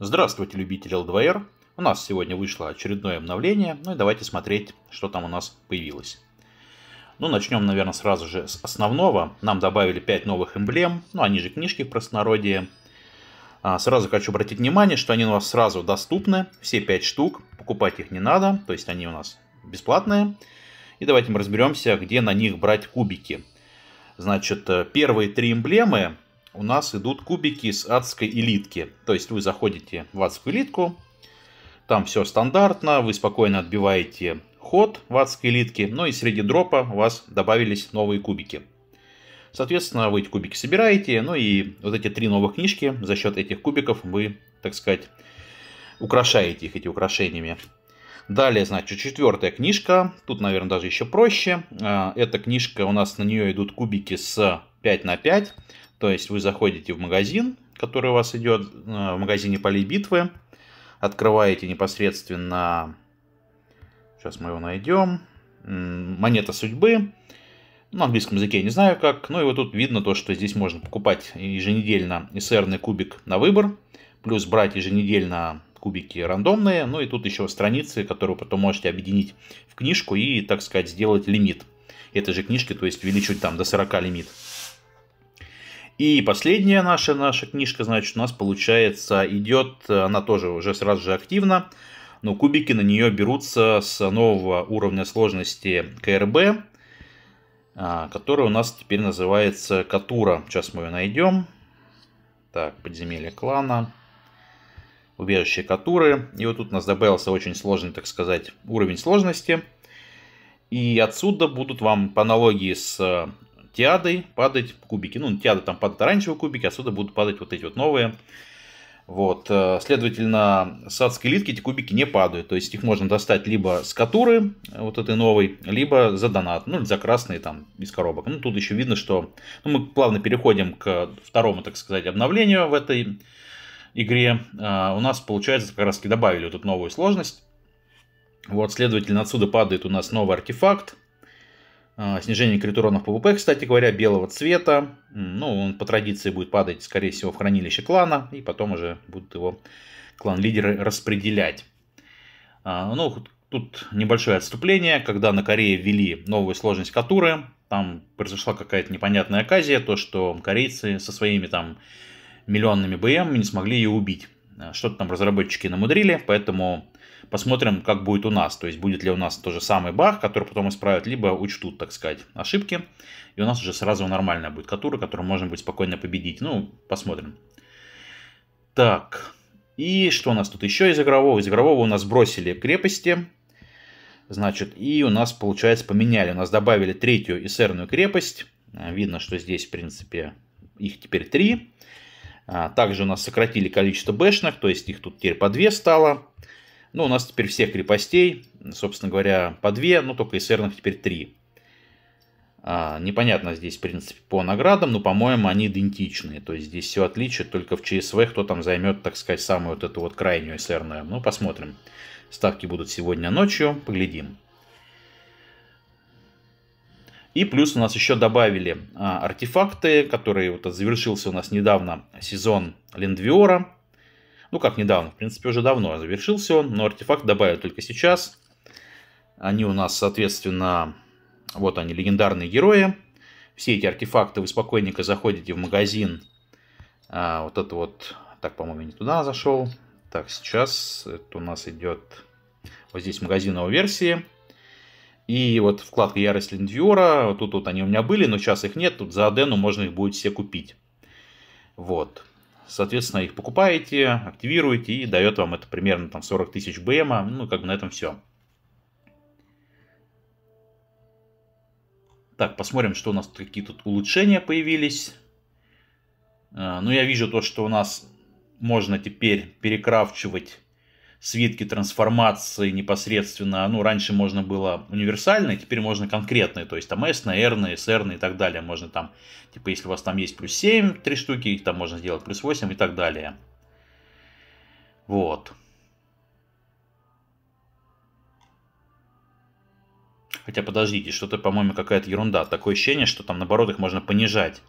Здравствуйте, любители L2R. У нас сегодня вышло очередное обновление, ну и давайте смотреть, что там у нас появилось. Ну, начнем, наверное, сразу же с основного. Нам добавили 5 новых эмблем, ну, они же книжки в простонародье. А, сразу хочу обратить внимание, что они у нас сразу доступны, все 5 штук, покупать их не надо, то есть они у нас бесплатные. И давайте мы разберемся, где на них брать кубики. Значит, э, первые три эмблемы у нас идут кубики с адской элитки. То есть вы заходите в адскую элитку, там все стандартно, вы спокойно отбиваете ход в адской элитке, но ну и среди дропа у вас добавились новые кубики. Соответственно, вы эти кубики собираете, ну и вот эти три новых книжки за счет этих кубиков вы, так сказать, украшаете их эти украшениями. Далее, значит, четвертая книжка. Тут, наверное, даже еще проще. А, эта книжка, у нас на нее идут кубики с 5 на 5. То есть вы заходите в магазин, который у вас идет э, в магазине полей битвы. Открываете непосредственно... Сейчас мы его найдем. Монета судьбы. На английском языке я не знаю как. Ну и вот тут видно то, что здесь можно покупать еженедельно СРный кубик на выбор. Плюс брать еженедельно кубики рандомные. Ну и тут еще страницы, которые вы потом можете объединить в книжку и, так сказать, сделать лимит этой же книжки. То есть увеличить там до 40 лимит. И последняя наша, наша книжка, значит, у нас получается идет, она тоже уже сразу же активна. но кубики на нее берутся с нового уровня сложности КРБ, а, который у нас теперь называется Катура. Сейчас мы ее найдем. Так, подземелье клана, убежище Катуры. И вот тут у нас добавился очень сложный, так сказать, уровень сложности. И отсюда будут вам по аналогии с тиадой падать кубики. Ну, тиада там падают оранжевые кубики, отсюда а будут падать вот эти вот новые. Вот, э, следовательно, с адской литки эти кубики не падают. То есть их можно достать либо с катуры, э, вот этой новой, либо за донат, ну, или за красные там из коробок. Ну, тут еще видно, что ну, мы плавно переходим к второму, так сказать, обновлению в этой игре. А, у нас, получается, как раз таки добавили вот эту новую сложность. Вот, следовательно, отсюда падает у нас новый артефакт, а, снижение критуронов ПВП, кстати говоря, белого цвета. Ну, он по традиции будет падать, скорее всего, в хранилище клана. И потом уже будут его клан-лидеры распределять. А, ну, тут небольшое отступление. Когда на Корее ввели новую сложность Катуры, там произошла какая-то непонятная оказия. То, что корейцы со своими там миллионными БМ не смогли ее убить. А, что-то там разработчики намудрили, поэтому Посмотрим, как будет у нас. То есть, будет ли у нас тот же самый баг, который потом исправят, либо учтут, так сказать, ошибки. И у нас уже сразу нормальная будет катура, которую можно будет спокойно победить. Ну, посмотрим. Так. И что у нас тут еще из игрового? Из игрового у нас бросили крепости. Значит, и у нас, получается, поменяли. У нас добавили третью эсерную крепость. Видно, что здесь, в принципе, их теперь три. А, также у нас сократили количество бэшных, то есть их тут теперь по две стало. Ну, у нас теперь всех крепостей, собственно говоря, по две, но ну, только из теперь три. А, непонятно здесь, в принципе, по наградам, но, по-моему, они идентичные. То есть здесь все отличие, только в ЧСВ кто там займет, так сказать, самую вот эту вот крайнюю СРН. Ну, посмотрим. Ставки будут сегодня ночью, поглядим. И плюс у нас еще добавили а, артефакты, которые вот а, завершился у нас недавно сезон Лендвиора. Ну как недавно, в принципе уже давно завершился он, но артефакт добавили только сейчас. Они у нас, соответственно, вот они, легендарные герои. Все эти артефакты вы спокойненько заходите в магазин. А, вот это вот, так, по-моему, не туда зашел. Так, сейчас это у нас идет вот здесь магазин новой версии. И вот вкладка Ярость Линдвиора, вот тут вот они у меня были, но сейчас их нет, тут за Адену можно их будет все купить. Вот соответственно, их покупаете, активируете и дает вам это примерно там 40 тысяч БМа, ну, как бы на этом все. Так, посмотрим, что у нас какие тут улучшения появились. А, ну, я вижу то, что у нас можно теперь перекрафчивать свитки трансформации непосредственно, ну, раньше можно было универсальные, теперь можно конкретные, то есть там S на R, на SR и так далее, можно там, типа, если у вас там есть плюс 7, три штуки, их там можно сделать плюс 8 и так далее. Вот. Хотя подождите, что-то, по-моему, какая-то ерунда. Такое ощущение, что там наоборот их можно понижать.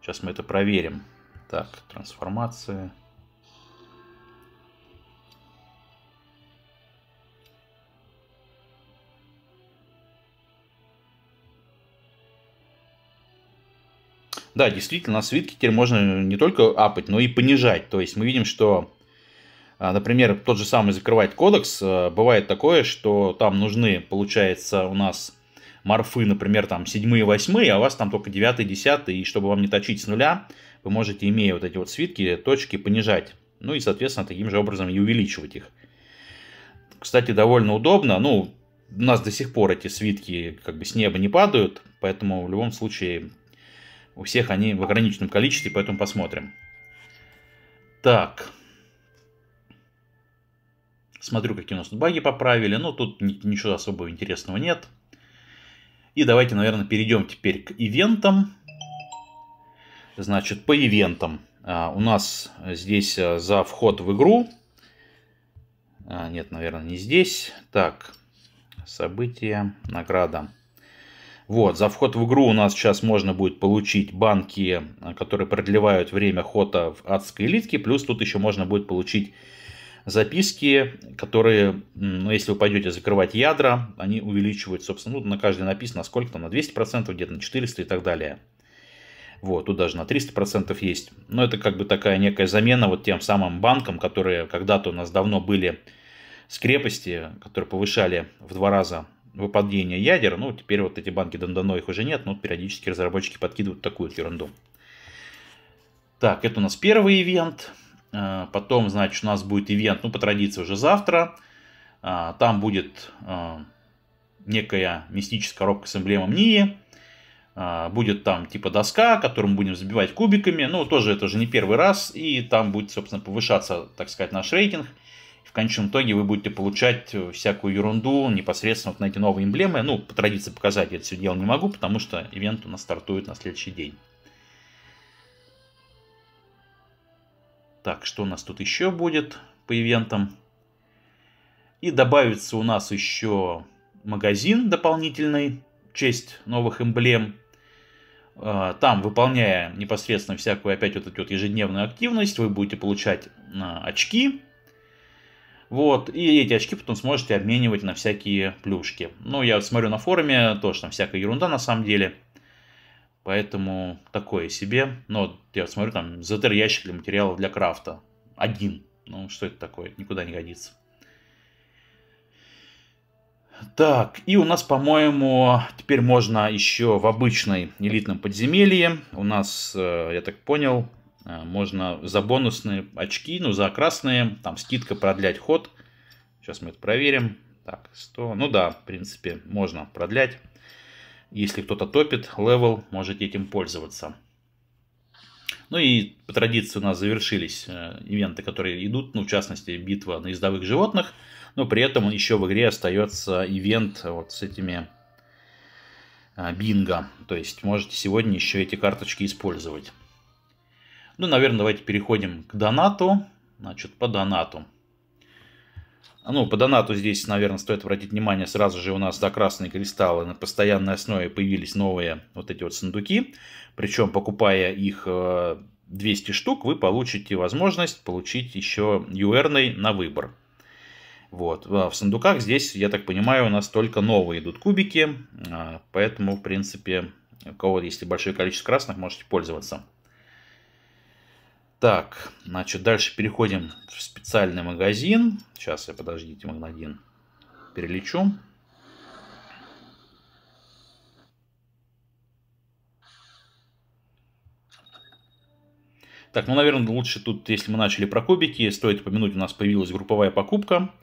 Сейчас мы это проверим. Так, трансформация. Да, действительно, свитки теперь можно не только апать, но и понижать. То есть мы видим, что, а, например, тот же самый закрывать кодекс, а, бывает такое, что там нужны, получается, у нас морфы, например, там седьмые, восьмые, а у вас там только девятые, десятые, и чтобы вам не точить с нуля, вы можете, имея вот эти вот свитки, точки понижать. Ну и, соответственно, таким же образом и увеличивать их. Кстати, довольно удобно. Ну, у нас до сих пор эти свитки как бы с неба не падают, поэтому в любом случае у всех они в ограниченном количестве, поэтому посмотрим. Так. Смотрю, какие у нас тут баги поправили. Ну, тут ничего особого интересного нет. И давайте, наверное, перейдем теперь к ивентам. Значит, по ивентам. А, у нас здесь а, за вход в игру. А, нет, наверное, не здесь. Так, события, награда. Вот, за вход в игру у нас сейчас можно будет получить банки, э, которые продлевают время хода в адской элитке, плюс тут еще можно будет получить записки, которые, ну, если вы пойдете закрывать ядра, они увеличивают, собственно, ну, на каждый написано, сколько там, на 200%, где-то на 400% и так далее. Вот, тут даже на 300% есть. Но это как бы такая некая замена вот тем самым банкам, которые когда-то у нас давно были с крепости, которые повышали в два раза выпадения ядер. Ну, теперь вот эти банки Дандано, их уже нет, но периодически разработчики подкидывают такую вот ерунду. Так, это у нас первый ивент. А, потом, значит, у нас будет ивент, ну, по традиции уже завтра. А, там будет а, некая мистическая коробка с эмблемом Нии. Будет там типа доска, которую мы будем забивать кубиками. Ну, тоже это уже не первый раз. И там будет, собственно, повышаться, так сказать, наш рейтинг в конечном итоге вы будете получать э, всякую ерунду непосредственно вот на эти новые эмблемы. Ну, по традиции показать я это все дело не могу, потому что ивент у нас стартует на следующий день. Так, что у нас тут еще будет по ивентам? И добавится у нас еще магазин дополнительный в честь новых эмблем. Э, там, выполняя непосредственно всякую опять вот эту вот ежедневную активность, вы будете получать э, очки вот, и эти очки потом сможете обменивать на всякие плюшки. Ну, я смотрю на форуме, тоже там всякая ерунда на самом деле. Поэтому такое себе. Но я смотрю, там ЗТР ящик для материалов для крафта. Один. Ну, что это такое? никуда не годится. Так, и у нас, по-моему, теперь можно еще в обычной элитном подземелье. У нас, э, я так понял, Э, можно за бонусные очки, ну, за красные, там скидка продлять ход. Сейчас мы это проверим. Так, 100. Ну да, в принципе, можно продлять. Если кто-то топит левел, можете этим пользоваться. Ну и по традиции у нас завершились э, ивенты, которые идут, ну в частности битва на ездовых животных, но при этом еще в игре остается ивент вот с этими э, бинго, то есть можете сегодня еще эти карточки использовать. Ну, наверное, давайте переходим к донату. Значит, по донату. А, ну, по донату здесь, наверное, стоит обратить внимание, сразу же у нас за красные кристаллы на постоянной основе появились новые вот эти вот сундуки. Причем, покупая их 200 э, штук, вы получите возможность получить еще юэрный на выбор. Вот. А в сундуках здесь, я так понимаю, у нас только новые идут кубики, а, поэтому, в принципе, у кого есть большое количество красных, можете пользоваться. Так, значит, дальше переходим в специальный магазин. Сейчас я, подождите, магнадин перелечу. Так, ну, наверное, лучше тут, если мы начали про кубики, стоит упомянуть, у нас появилась групповая покупка.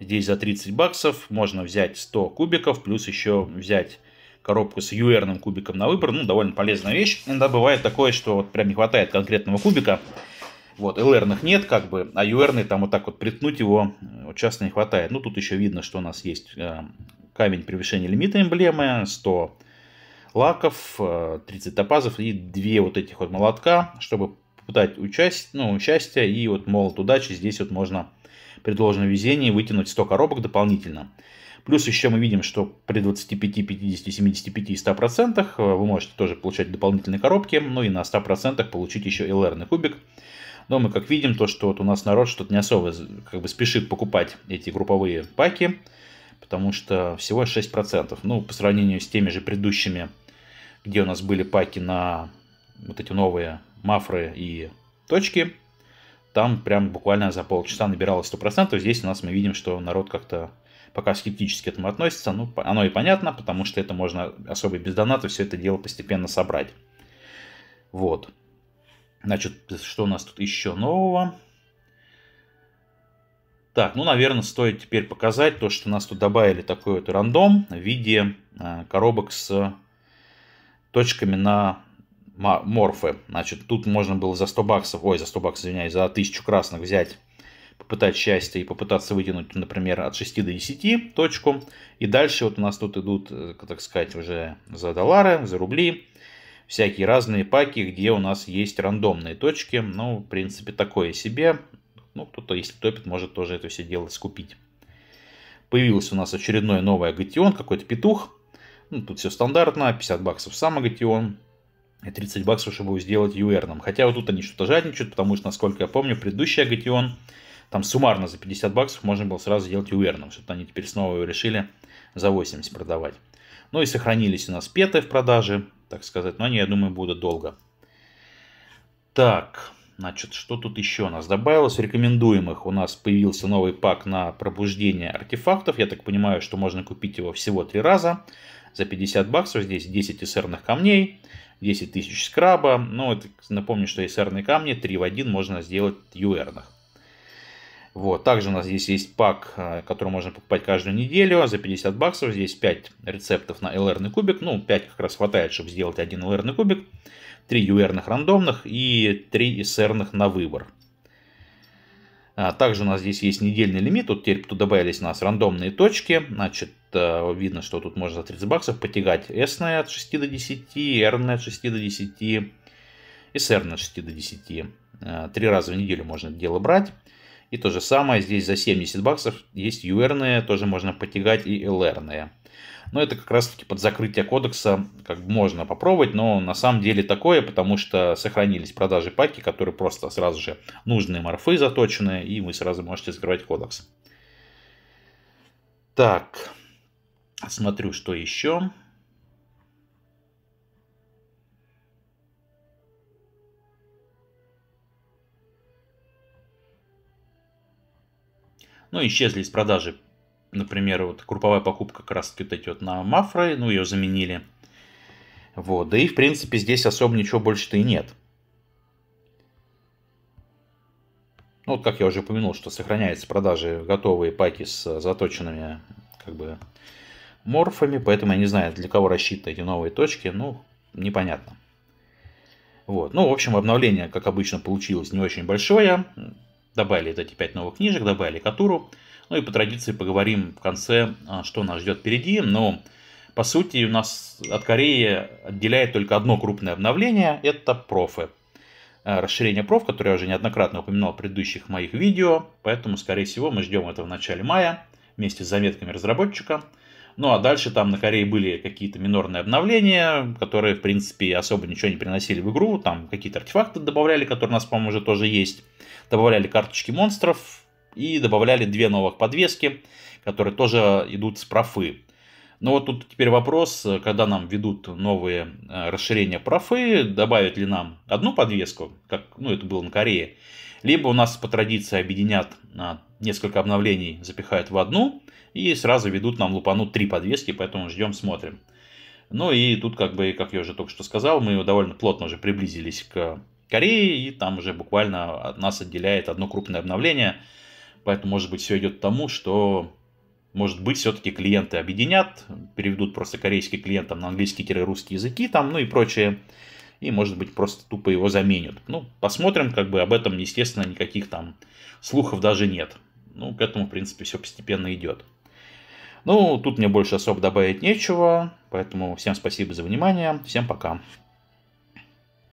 Здесь за 30 баксов можно взять 100 кубиков, плюс еще взять коробку с UR кубиком на выбор. Ну, довольно полезная вещь. Иногда бывает такое, что вот прям не хватает конкретного кубика. Вот, LR нет, как бы, а UR там вот так вот приткнуть его э, вот часто не хватает. Ну, тут еще видно, что у нас есть э, камень превышения лимита эмблемы, 100 лаков, 30 э, топазов и 2 вот этих вот молотка, чтобы попытать участь, ну, участие и вот молот удачи. Здесь вот можно при должном везении вытянуть 100 коробок дополнительно. Плюс еще мы видим, что при 25, 50, 75 и 100% э, вы можете тоже получать дополнительные коробки, ну и на 100% получить еще LR кубик. Но мы как видим, то что вот у нас народ что-то не особо как бы спешит покупать эти групповые паки, потому что всего 6%. Ну, по сравнению с теми же предыдущими, где у нас были паки на вот эти новые мафры и точки, там прям буквально за полчаса набиралось 100%. Здесь у нас мы видим, что народ как-то пока скептически к этому относятся. Ну, оно и понятно, потому что это можно особо без доната все это дело постепенно собрать. Вот. Значит, что у нас тут еще нового? Так, ну, наверное, стоит теперь показать то, что нас тут добавили такой вот рандом в виде э, коробок с точками на морфы. Значит, тут можно было за 100 баксов, ой, за 100 баксов, извиняюсь, за 1000 красных взять попытать счастье и попытаться вытянуть, например, от 6 до 10 точку. И дальше вот у нас тут идут, э, так сказать, уже за доллары, за рубли, всякие разные паки, где у нас есть рандомные точки. Ну, в принципе, такое себе. Ну, кто-то, если топит, может тоже это все дело скупить. Появился у нас очередной новый агатион, какой-то петух. Ну, тут все стандартно, 50 баксов сам агатион и 30 баксов, чтобы его сделать юэрном. Хотя вот тут они что-то жадничают, потому что, насколько я помню, предыдущий агатион там суммарно за 50 баксов можно было сразу сделать уверенным. Что-то они теперь снова его решили за 80 продавать. Ну и сохранились у нас петы в продаже, так сказать. Но они, я думаю, будут долго. Так, значит, что тут еще у нас добавилось? В рекомендуемых у нас появился новый пак на пробуждение артефактов. Я так понимаю, что можно купить его всего три раза. За 50 баксов здесь 10 эсерных камней, 10 тысяч скраба. Ну, это, напомню, что эсерные камни 3 в 1 можно сделать юэрных. Вот. Также у нас здесь есть пак, э, который можно покупать каждую неделю за 50 баксов. Здесь 5 рецептов на LR кубик. Ну, 5 как раз хватает, чтобы сделать один LR кубик. 3 UR рандомных и 3 SR на выбор. А, также у нас здесь есть недельный лимит. Вот теперь тут добавились у нас рандомные точки. Значит, э, видно, что тут можно за 30 баксов потягать S от 6 до 10, R от 6 до 10, SR от 6 до 10. Э, три раза в неделю можно дело брать. И то же самое, здесь за 70 баксов есть ur тоже можно потягать и LR-ные. Но это как раз таки под закрытие кодекса как бы можно попробовать, но на самом деле такое, потому что сохранились продажи паки, которые просто сразу же нужные морфы заточены, и вы сразу можете закрывать кодекс. Так, смотрю, что еще. ну, исчезли из продажи. Например, вот групповая покупка как раз таки вот эти вот на Мафры, ну, ее заменили. Вот, да и, в принципе, здесь особо ничего больше-то и нет. Ну, вот как я уже упомянул, что сохраняются продажи готовые паки с э, заточенными, как бы, морфами, поэтому я не знаю, для кого рассчитаны эти новые точки, ну, непонятно. Вот. Ну, в общем, обновление, как обычно, получилось не очень большое добавили эти пять новых книжек, добавили Катуру. Ну и по традиции поговорим в конце, а, что нас ждет впереди. Но по сути у нас от Кореи отделяет только одно крупное обновление, это профы. А, расширение проф, которое я уже неоднократно упоминал в предыдущих моих видео, поэтому, скорее всего, мы ждем это в начале мая вместе с заметками разработчика – ну а дальше там на Корее были какие-то минорные обновления, которые, в принципе, особо ничего не приносили в игру. Там какие-то артефакты добавляли, которые у нас, по-моему, уже тоже есть. Добавляли карточки монстров и добавляли две новых подвески, которые тоже идут с профы. Но ну, вот тут теперь вопрос, когда нам ведут новые э, расширения профы, добавят ли нам одну подвеску, как ну, это было на Корее, либо у нас по традиции объединят а, несколько обновлений, запихают в одну, и сразу ведут нам лупану три подвески, поэтому ждем, смотрим. Ну и тут, как бы, как я уже только что сказал, мы довольно плотно уже приблизились к Корее, и там уже буквально от нас отделяет одно крупное обновление. Поэтому, может быть, все идет к тому, что, может быть, все-таки клиенты объединят, переведут просто корейский клиент на английский-русский языки там, ну и прочее и, может быть, просто тупо его заменят. Ну, посмотрим, как бы об этом, естественно, никаких там слухов даже нет. Ну, к этому, в принципе, все постепенно идет. Ну, тут мне больше особо добавить нечего, поэтому всем спасибо за внимание, всем пока.